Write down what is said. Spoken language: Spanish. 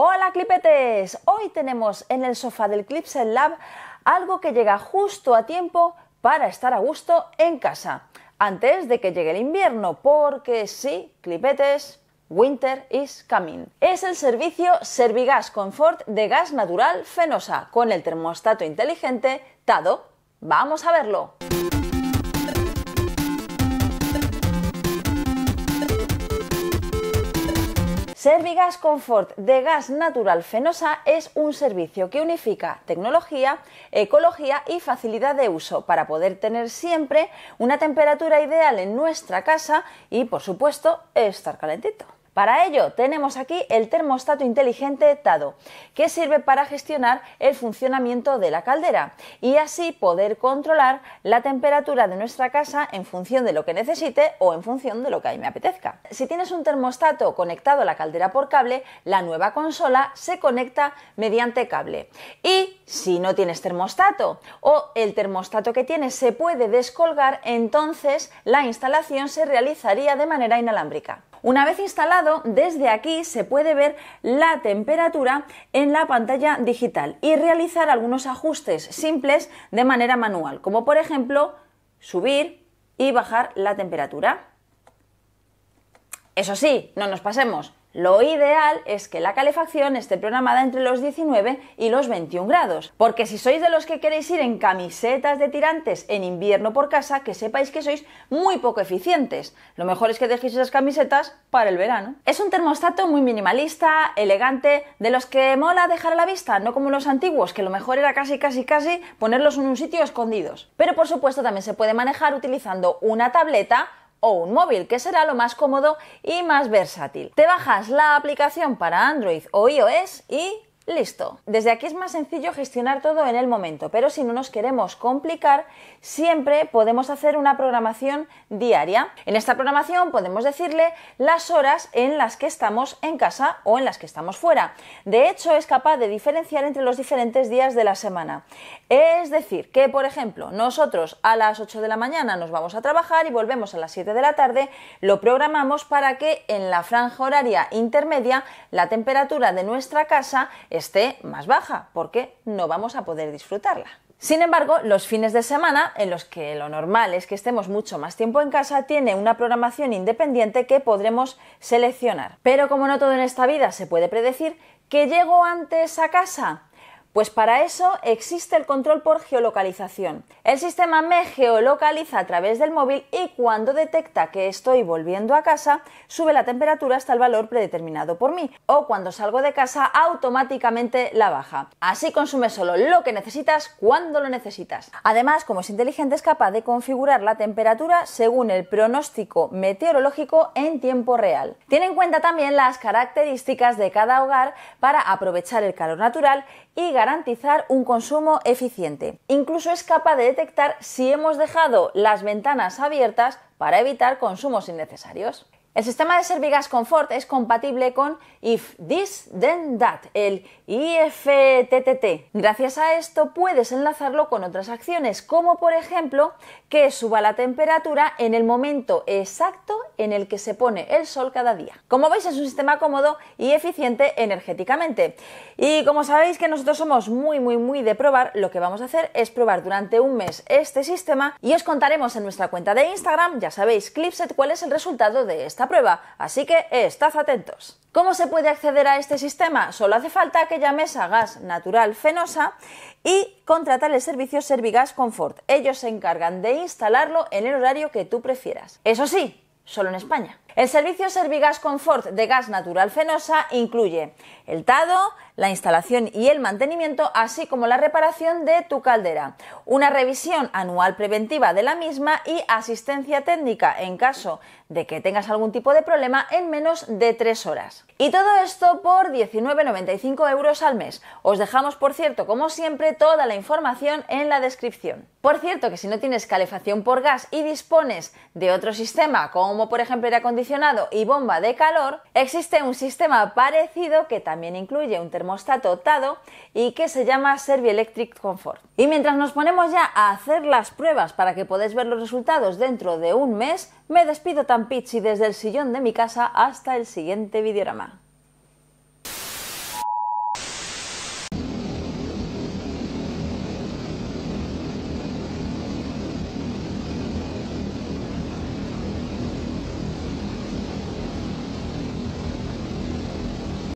Hola clipetes, hoy tenemos en el sofá del Clipset Lab algo que llega justo a tiempo para estar a gusto en casa, antes de que llegue el invierno, porque sí, clipetes, Winter is coming. Es el servicio Servigas Comfort de gas natural Fenosa con el termostato inteligente Tado. Vamos a verlo. Servigas Comfort de gas natural Fenosa es un servicio que unifica tecnología, ecología y facilidad de uso para poder tener siempre una temperatura ideal en nuestra casa y, por supuesto, estar calentito. Para ello tenemos aquí el termostato inteligente Tado, que sirve para gestionar el funcionamiento de la caldera y así poder controlar la temperatura de nuestra casa en función de lo que necesite o en función de lo que a mí me apetezca. Si tienes un termostato conectado a la caldera por cable, la nueva consola se conecta mediante cable. Y si no tienes termostato o el termostato que tienes se puede descolgar, entonces la instalación se realizaría de manera inalámbrica. Una vez instalado, desde aquí se puede ver la temperatura en la pantalla digital y realizar algunos ajustes simples de manera manual, como por ejemplo subir y bajar la temperatura. Eso sí, no nos pasemos, lo ideal es que la calefacción esté programada entre los 19 y los 21 grados, porque si sois de los que queréis ir en camisetas de tirantes en invierno por casa, que sepáis que sois muy poco eficientes. Lo mejor es que dejéis esas camisetas para el verano. Es un termostato muy minimalista, elegante, de los que mola dejar a la vista, no como los antiguos, que lo mejor era casi casi casi ponerlos en un sitio escondidos. Pero por supuesto también se puede manejar utilizando una tableta o un móvil, que será lo más cómodo y más versátil. Te bajas la aplicación para Android o iOS y Listo. Desde aquí es más sencillo gestionar todo en el momento, pero si no nos queremos complicar, siempre podemos hacer una programación diaria. En esta programación podemos decirle las horas en las que estamos en casa o en las que estamos fuera. De hecho, es capaz de diferenciar entre los diferentes días de la semana. Es decir, que por ejemplo, nosotros a las 8 de la mañana nos vamos a trabajar y volvemos a las 7 de la tarde, lo programamos para que en la franja horaria intermedia la temperatura de nuestra casa esté más baja, porque no vamos a poder disfrutarla. Sin embargo, los fines de semana, en los que lo normal es que estemos mucho más tiempo en casa, tiene una programación independiente que podremos seleccionar. Pero como no todo en esta vida se puede predecir, que llego antes a casa, pues para eso existe el control por geolocalización. El sistema me geolocaliza a través del móvil y cuando detecta que estoy volviendo a casa, sube la temperatura hasta el valor predeterminado por mí o cuando salgo de casa automáticamente la baja. Así consume solo lo que necesitas cuando lo necesitas. Además, como es inteligente, es capaz de configurar la temperatura según el pronóstico meteorológico en tiempo real. Tiene en cuenta también las características de cada hogar para aprovechar el calor natural y garantizar garantizar un consumo eficiente. Incluso es capaz de detectar si hemos dejado las ventanas abiertas para evitar consumos innecesarios. El sistema de Servigas Comfort es compatible con If This Then That, el IFTTT. Gracias a esto puedes enlazarlo con otras acciones, como por ejemplo que suba la temperatura en el momento exacto en el que se pone el sol cada día. Como veis es un sistema cómodo y eficiente energéticamente. Y como sabéis que nosotros somos muy muy muy de probar, lo que vamos a hacer es probar durante un mes este sistema y os contaremos en nuestra cuenta de Instagram, ya sabéis, Clipset, cuál es el resultado de este esta prueba, así que estad atentos. ¿Cómo se puede acceder a este sistema? Solo hace falta que llames a Gas Natural Fenosa y contratar el servicio Servigas Comfort. Ellos se encargan de instalarlo en el horario que tú prefieras. Eso sí, solo en España. El servicio Servigas Confort de gas natural fenosa incluye el tado, la instalación y el mantenimiento, así como la reparación de tu caldera, una revisión anual preventiva de la misma y asistencia técnica en caso de que tengas algún tipo de problema en menos de 3 horas. Y todo esto por 19,95 euros al mes. Os dejamos, por cierto, como siempre, toda la información en la descripción. Por cierto, que si no tienes calefacción por gas y dispones de otro sistema, como por ejemplo aire acondicionamiento, y bomba de calor, existe un sistema parecido que también incluye un termostato TADO y que se llama Servielectric Comfort. Y mientras nos ponemos ya a hacer las pruebas para que podáis ver los resultados dentro de un mes, me despido tan pitch desde el sillón de mi casa hasta el siguiente videorama.